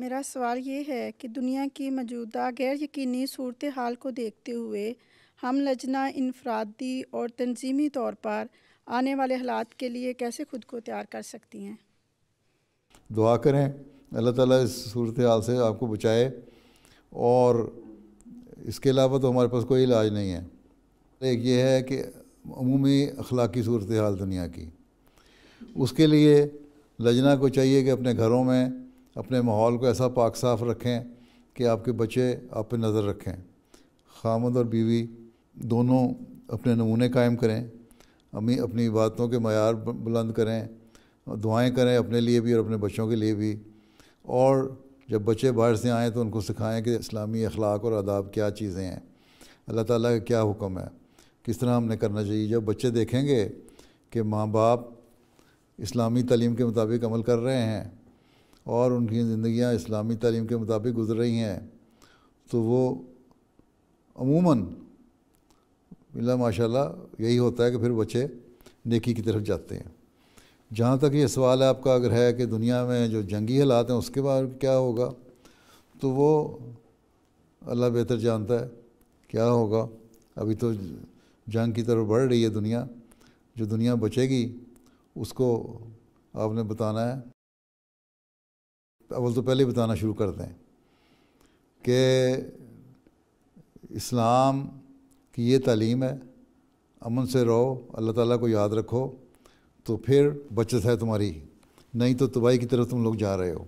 मेरा सवाल ये है कि दुनिया की मौजूदा गैर यकीनी सूरत हाल को देखते हुए हम लजना इनफरादी और तनजीमी तौर पर आने वाले हालात के लिए कैसे खुद को तैयार कर सकती हैं दुआ करें अल्लाह ताला इस सूरत हाल से आपको बचाए और इसके अलावा तो हमारे पास कोई इलाज नहीं है एक ये है कि अमूमी अखलाकी सूरत हाल दुनिया की उसके लिए लजना को चाहिए कि अपने घरों में अपने माहौल को ऐसा पाक साफ रखें कि आपके बच्चे आप पर नज़र रखें खामद और बीवी दोनों अपने नमूने कायम करें अमी अपनी बातों के मैार बुलंद करें दुआएं करें अपने लिए भी और अपने बच्चों के लिए भी और जब बच्चे बाहर से आएँ तो उनको सिखाएं कि इस्लामी अखलाक और आदाब क्या चीज़ें हैं अल्लाह ताला का क्या हुक्म है किस तरह हमने करना चाहिए जब बच्चे देखेंगे कि माँ बाप इस्लामी तलीम के मुताबिक अमल कर रहे हैं और उनकी ज़िंदियाँ इस्लामी तलीम के मुताबिक गुजर रही हैं तो वो अमूमन बिला माशा यही होता है कि फिर बच्चे नेकी की तरफ जाते हैं जहाँ तक ये सवाल है आपका अगर है कि दुनिया में जो जंगी हालात हैं उसके बाद क्या होगा तो वो अल्लाह बेहतर जानता है क्या होगा अभी तो जंग की तरफ बढ़ रही है दुनिया जो दुनिया बचेगी उसको आपने बताना है अवल तो पहले बताना शुरू कर दें कि इस्लाम की ये तालीम है अमन से रहो अल्लाह ताला को याद रखो तो फिर बचत है तुम्हारी नहीं तो तबाही की तरफ तुम लोग जा रहे हो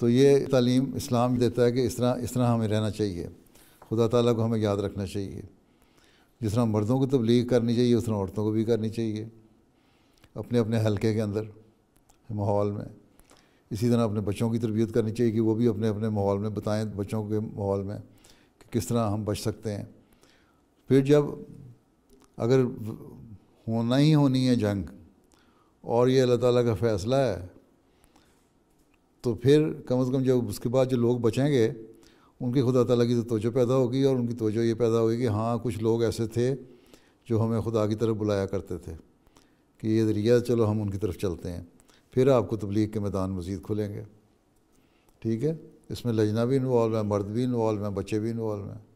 तो ये तालीम इस्लाम देता है कि इस तरह इस तरह हमें रहना चाहिए खुदा ताला को हमें याद रखना चाहिए जिस तरह मर्दों को तबलीग करनी चाहिए उस तरह औरतों को भी करनी चाहिए अपने अपने हलके के अंदर माहौल में इसी तरह अपने बच्चों की तरबियत करनी चाहिए कि वो भी अपने अपने माहौल में बताएं बच्चों के माहौल में कि किस तरह हम बच सकते हैं फिर जब अगर होना ही होनी है जंग और ये अल्लाह ताला का फ़ैसला है तो फिर कम से कम जब उसके बाद जो लोग बचेंगे उनकी खुदा ताला की तो तोजो पैदा होगी और उनकी तोजो ये पैदा होगी कि हाँ कुछ लोग ऐसे थे जो हमें खुदा की तरफ बुलाया करते थे कि ये ज़रिया चलो हम उनकी तरफ चलते हैं फिर आपको तबलीग के मैदान मज़ीद खुलेंगे ठीक है इसमें लजना भी इन्वॉल्व है मर्द भी इन्वॉल्व हैं बच्चे भी इन्वॉल्व हैं